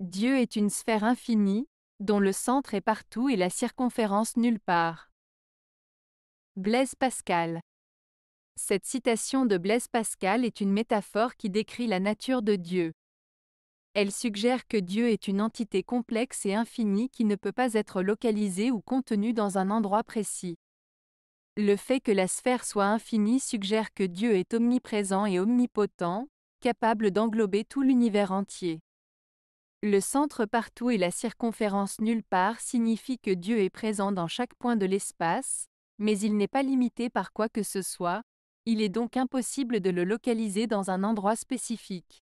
Dieu est une sphère infinie, dont le centre est partout et la circonférence nulle part. Blaise Pascal Cette citation de Blaise Pascal est une métaphore qui décrit la nature de Dieu. Elle suggère que Dieu est une entité complexe et infinie qui ne peut pas être localisée ou contenue dans un endroit précis. Le fait que la sphère soit infinie suggère que Dieu est omniprésent et omnipotent, capable d'englober tout l'univers entier. Le centre partout et la circonférence nulle part signifient que Dieu est présent dans chaque point de l'espace, mais il n'est pas limité par quoi que ce soit, il est donc impossible de le localiser dans un endroit spécifique.